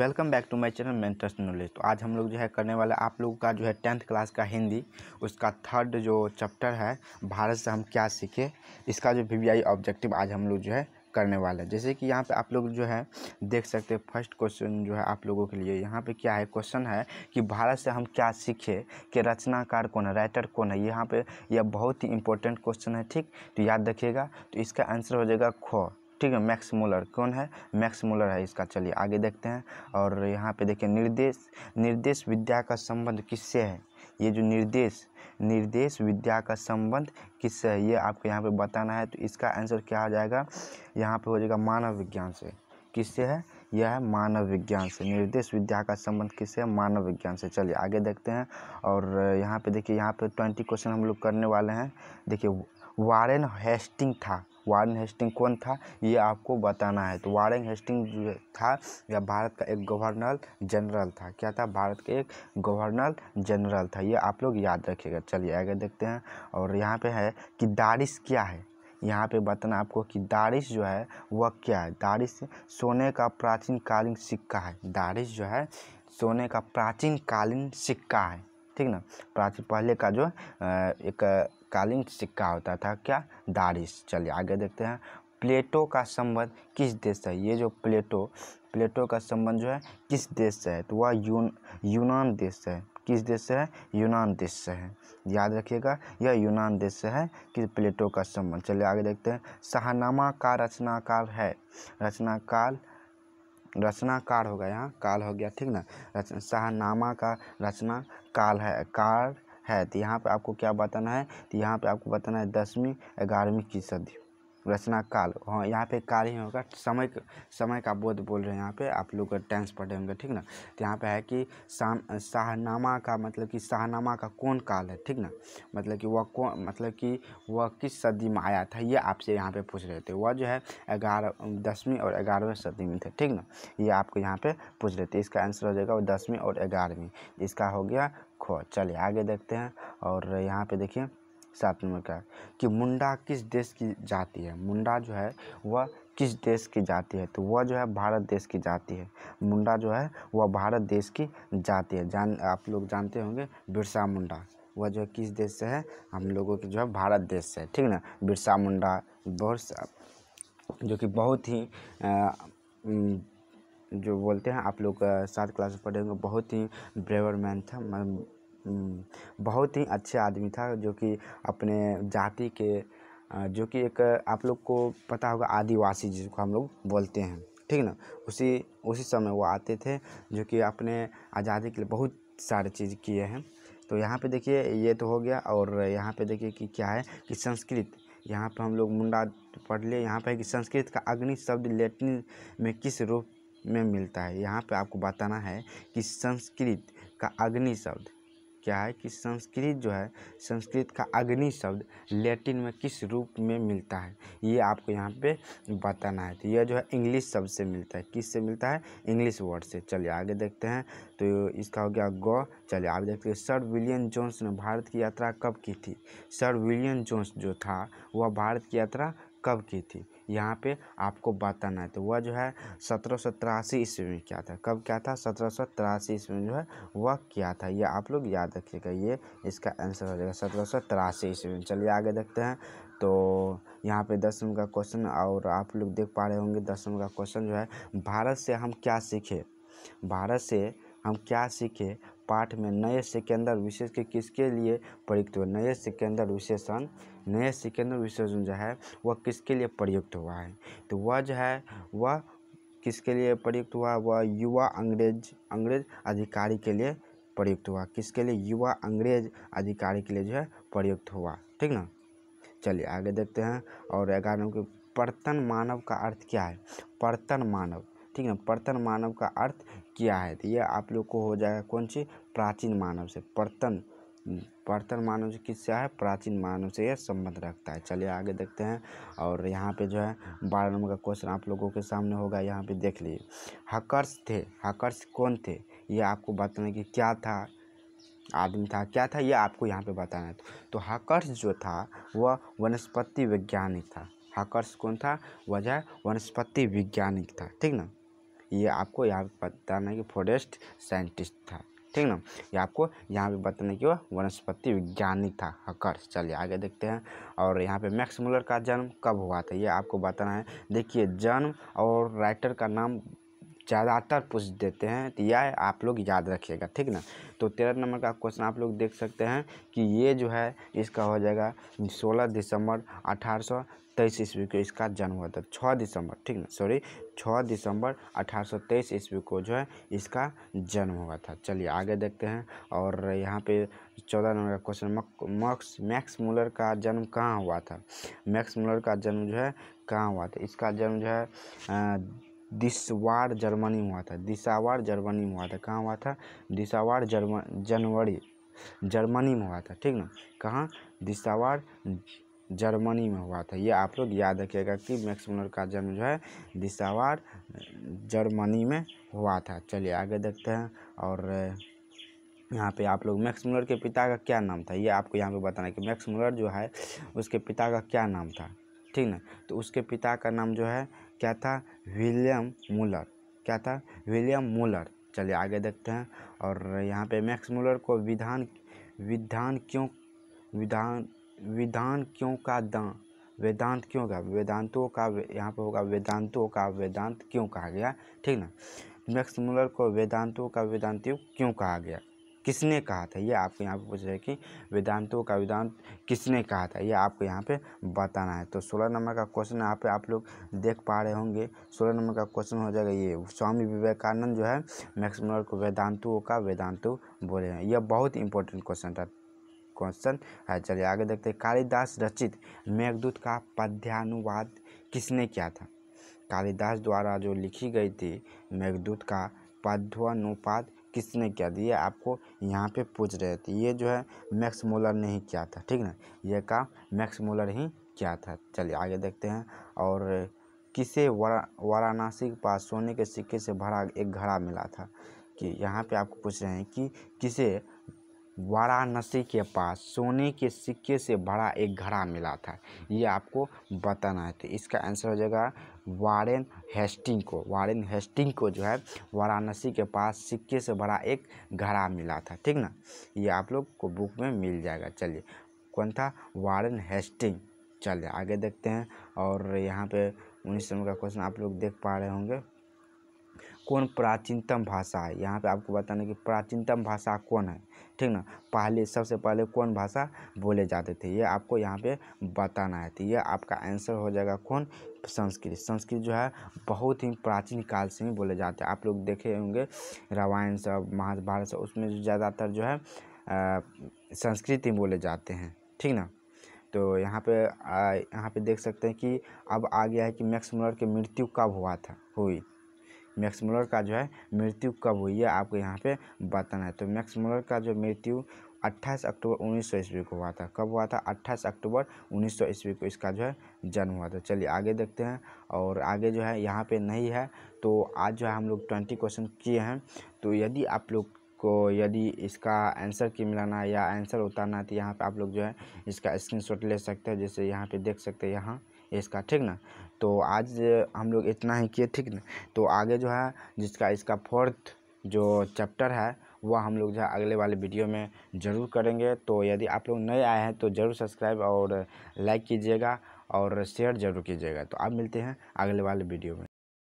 welcome back to my channel Mentors Knowledge तो आज हम लोग जो है करने वाले आप लोगों का जो है टेंथ क्लास का हिंदी उसका थर्ड जो चैप्टर है भारत से हम क्या सीखे इसका जो वी ऑब्जेक्टिव आज हम लोग जो है करने वाला है जैसे कि यहाँ पे आप लोग जो है देख सकते हैं फर्स्ट क्वेश्चन जो है आप लोगों के लिए यहाँ पे क्या है क्वेश्चन है कि भारत से हम क्या सीखे कि रचनाकार कौन है राइटर कौन है यहाँ पे यह बहुत ही इंपॉर्टेंट क्वेश्चन है ठीक तो याद रखिएगा तो इसका आंसर हो जाएगा खो ठीक है मैक्स मूलर कौन है मैक्स मूलर है इसका चलिए आगे देखते हैं और यहाँ पे देखिए निर्देश निर्देश विद्या का संबंध किससे है ये जो निर्देश निर्देश विद्या का संबंध किससे है ये आपको यहाँ पे बताना है तो इसका आंसर क्या आ जाएगा यहाँ पे हो जाएगा मानव विज्ञान से किससे है यह है मानव विज्ञान से निर्देश विद्या का संबंध किससे है मानव विज्ञान से चलिए आगे देखते हैं और यहाँ पे देखिए यहाँ पे ट्वेंटी क्वेश्चन हम लोग करने वाले हैं देखिए वारेन हेस्टिंग था वारन हेस्टिंग कौन था ये आपको बताना है तो वारन हेस्टिंग जो था या भारत का एक गवर्नर जनरल था क्या था भारत के एक गवर्नर जनरल था ये आप लोग याद रखिएगा चलिए आगे देखते हैं और यहाँ पे है कि दारिश क्या है यहाँ पे बताना आपको कि दारिश जो है वह क्या है दारिश सोने का प्राचीन कालीन सिक्का है दारिश जो है सोने का प्राचीन कालीन सिक्का है ठीक ना प्राचीन पहले का जो एक कालीन सिक्का होता था क्या दारिश चलिए आगे देखते हैं प्लेटो का संबंध किस देश से है ये जो प्लेटो प्लेटो का संबंध जो है किस देश से है तो वह यून यूनान देश से है किस देश से है यूनान देश से है याद रखिएगा यह यूनान देश से है कि प्लेटो का संबंध चलिए आगे देखते हैं शाहनामा का रचनाकार है रचनाकार रचनाकार होगा यहाँ काल हो गया ठीक ना रचना शाहनामा का रचना काल है कार है तो यहाँ पे आपको क्या बताना है तो यहाँ पे आपको बताना है दसवीं ग्यारहवीं की सदी रचना काल हाँ यहाँ पे काल ही होगा समय समय का बोध बोल रहे हैं यहाँ पे आप लोग टेंस पढ़े होंगे ठीक ना तो यहाँ पे है कि शाह शाहनामा का मतलब कि शाहनामा का कौन काल है ठीक ना मतलब कि वह कौन मतलब कि वह किस सदी में आया था ये आपसे यहाँ पे पूछ रहे थे वह जो है ग्यारह दसवीं और ग्यारहवीं सदी में थे ठीक ना ये आपको यहाँ पर पूछ रहे थे इसका आंसर हो जाएगा वो दसवीं और ग्यारहवीं इसका हो गया देखो चलिए आगे देखते हैं और यहाँ पे देखिए साथ में क्या कि मुंडा किस देश की जाति है मुंडा जो है वह किस देश की जाति है तो वह जो है भारत देश की जाति है मुंडा जो है वह भारत देश की जाति है जान आप लोग जानते होंगे बिरसा मुंडा वह जो है किस देश से है हम लोगों की जो है भारत देश से है ठीक ना बिरसा मुंडा बहुत जो कि बहुत ही आ, जो बोलते हैं आप लोग सात क्लास में पढ़े होंगे बहुत ही ब्रेवर मैन था हम्म, बहुत ही अच्छे आदमी था जो कि अपने जाति के जो कि एक आप लोग को पता होगा आदिवासी जिसको हम लोग बोलते हैं ठीक ना उसी उसी समय वो आते थे जो कि अपने आज़ादी के लिए बहुत सारे चीज़ किए हैं तो यहाँ पे देखिए ये तो हो गया और यहाँ पे देखिए कि क्या है कि संस्कृत यहाँ पे हम लोग मुंडा पढ़ लिए यहाँ पे कि संस्कृत का अग्नि शब्द लेटिन में किस रूप में मिलता है यहाँ पे आपको बताना है कि संस्कृत का अग्नि शब्द क्या है कि संस्कृत जो है संस्कृत का अग्नि शब्द लैटिन में किस रूप में मिलता है ये आपको यहाँ पे बताना है तो यह जो है इंग्लिश शब्द से मिलता है किस से मिलता है इंग्लिश वर्ड से चलिए आगे देखते हैं तो इसका हो गया गौ चलिए आप देखते हैं सर विलियम जोन्स ने भारत की यात्रा कब की थी सर विलियम जोन्स जो था वह भारत की यात्रा कब की थी यहाँ पे आपको बताना है तो वह जो है सत्रह सौ तिरासी ईस्वी में क्या था कब क्या था सत्रह सौ तिरासी ईस्वी में जो है वह क्या था ये आप लोग याद रखिएगा ये इसका आंसर हो जाएगा सत्रह सौ तिरासी ईस्वी में चलिए आगे देखते हैं तो यहाँ पे दस नंबर का क्वेश्चन और आप लोग देख पा रहे होंगे दस नंबर का क्वेश्चन जो है भारत से हम क्या सीखे भारत से हम क्या सीखे पाठ में नए सिकंदर विशेष के किसके लिए प्रयुक्त हुआ नए सिकंदर विशेषण नए सिकंदर विशेषण जो है वह किसके लिए प्रयुक्त हुआ है तो वह जो है वह किसके लिए प्रयुक्त हुआ वह युवा अंग्रेज अंग्रेज अधिकारी के लिए प्रयुक्त हुआ किसके लिए युवा अंग्रेज अधिकारी के लिए जो है प्रयुक्त हुआ ठीक ना चलिए आगे देखते हैं और ग्यारह के पर्तन मानव का अर्थ क्या है पर्तन मानव ठीक है प्रतन मानव का अर्थ क्या है तो यह आप लोग को हो जाएगा कौन से प्राचीन मानव से प्रतन प्रतन मानव से किससे है प्राचीन मानव से यह संबंध रखता है चलिए आगे देखते हैं और यहाँ पे जो है बारह नंबर का क्वेश्चन आप लोगों के सामने होगा यहाँ पे देख लीजिए हकर्स थे हकर्स कौन थे ये आपको बताना कि क्या था आदमी था क्या था ये आपको यहाँ पे बताना है तो हकर्स जो था वह वनस्पति वैज्ञानिक था हकर्स कौन था वजह वनस्पति वैज्ञानिक था ठीक ना ये आपको यहाँ पे बताना कि फॉरेस्ट साइंटिस्ट था ठीक ना ये आपको यहाँ पे बताना कि वह वनस्पति विज्ञानी था हकर चलिए आगे देखते हैं और यहाँ पे मैक्स मुलर का जन्म कब हुआ था ये आपको बताना है देखिए जन्म और राइटर का नाम ज़्यादातर पूछ देते हैं तो यह आप लोग याद रखिएगा ठीक ना तो तेरह नंबर का क्वेश्चन आप लोग देख सकते हैं कि ये जो है इसका हो जाएगा सोलह दिसंबर अठारह तेईस ईस्वी को इसका जन्म हुआ था छः दिसंबर ठीक ना सॉरी छः दिसंबर अठारह सौ तेईस ईस्वी को जो है इसका जन्म हुआ था चलिए आगे देखते हैं और यहाँ पे चौदह नंबर का क्वेश्चन मक्स मैक्स मूलर का जन्म कहाँ हुआ था मैक्स मूलर का जन्म जो है कहाँ हुआ था इसका जन्म जो है दिसवार जर्मनी में हुआ था दिसावार जर्मनी में हुआ था कहाँ हुआ था दिसावार जर्म जनवरी जर्मनी में हुआ था ठीक ना कहाँ दिशावार जर्मनी में हुआ था ये आप लोग याद रखिएगा कि मैक्स मुलर का जन्म जो है दिशावार जर्मनी में हुआ था चलिए आगे देखते हैं और यहाँ पे आप लोग मैक्स मुलर के पिता का क्या नाम था ये आपको यहाँ पे बताना है कि मैक्स मुलर जो है उसके पिता का क्या नाम था ठीक ना तो उसके पिता का नाम जो है क्या था विलियम मुलर क्या था विलियम मुलर चलिए आगे देखते हैं और यहाँ पे मैक्स मुलर को विधान विधान क्यों विधान विधान क्यों का द वेदांत क्यों का वेदांतों का यहाँ पर होगा वेदांतों का वेदांत क्यों कहा गया ठीक ना मैक्स मुलर को वेदांतों का वेदांत क्यों कहा गया किसने कहा था ये आपको यहाँ पे पूछ रहे हैं कि वेदांतों का वेदांत किसने कहा था ये आपको यहाँ पे बताना है तो सोलह नंबर का क्वेश्चन यहाँ पे आप लोग देख पा रहे होंगे सोलह नंबर का क्वेश्चन हो जाएगा ये स्वामी विवेकानंद जो है मैक्स मुलर को वेदांतों का वेदांतु बोले हैं यह बहुत इंपॉर्टेंट क्वेश्चन था क्वेश्चन है हाँ, चलिए आगे देखते हैं कालिदास रचित मेघदूत का पद्यानुवाद किसने किया था कालिदास द्वारा जो लिखी गई थी मेघदूत का पद्यानुपाद किसने किया था ये आपको यहाँ पे पूछ रहे थे ये जो है मैक्स मोलर ने ही किया था ठीक ना ये काम मैक्स मोलर ही किया था चलिए आगे देखते हैं और किसे वाराणसी के पास सोने के सिक्के से भरा एक घड़ा मिला था कि यहाँ पे आपको पूछ रहे हैं कि किसे वाराणसी के पास सोने के सिक्के से भरा एक घड़ा मिला था ये आपको बताना है तो इसका आंसर हो जाएगा वारेन हेस्टिंग को वारेन हेस्टिंग को जो है वाराणसी के पास सिक्के से भरा एक घड़ा मिला था ठीक ना ये आप लोग को बुक में मिल जाएगा चलिए कौन था वारेन हेस्टिंग चलिए आगे देखते हैं और यहाँ पे उन्नीस नंबर का क्वेश्चन आप लोग देख पा रहे होंगे कौन प्राचीनतम भाषा है यहाँ पे आपको बताना कि प्राचीनतम भाषा कौन है ठीक ना पहले सबसे पहले कौन भाषा बोले जाते थे ये आपको यहाँ पे बताना है तो ये आपका आंसर हो जाएगा कौन संस्कृत संस्कृत जो है बहुत ही प्राचीन काल से ही बोले जाते हैं आप लोग देखे होंगे रामायण सब महाभारत सब उसमें ज़्यादातर जो है संस्कृत ही बोले जाते हैं ठीक ना तो यहाँ पे यहाँ पे देख सकते हैं कि अब आ गया है कि मैक्स मुलर की मृत्यु कब हुआ था हुई मैक्स मोलर का जो है मृत्यु कब हुई है आपको यहाँ पे बताना है तो मैक्स का जो मृत्यु 28 अक्टूबर उन्नीस सौ ईस्वी को हुआ था कब हुआ था 28 अक्टूबर उन्नीस सौ ईस्वी को इसका जो है जन्म हुआ था चलिए आगे देखते हैं और आगे जो है यहाँ पे नहीं है तो आज जो है हम लोग ट्वेंटी क्वेश्चन किए हैं तो यदि आप लोग को यदि इसका आंसर की मिलाना या आंसर उतारना है तो यहाँ पर आप लोग जो है इसका स्क्रीन ले सकते हैं जैसे यहाँ पर देख सकते हैं यहाँ इसका ठीक ना तो आज हम लोग इतना ही किए ठीक ना तो आगे जो है जिसका इसका फोर्थ जो चैप्टर है वह हम लोग जो है अगले वाले वीडियो में ज़रूर करेंगे तो यदि आप लोग नए आए हैं तो ज़रूर सब्सक्राइब और लाइक कीजिएगा और शेयर ज़रूर कीजिएगा तो आप मिलते हैं अगले वाले वीडियो में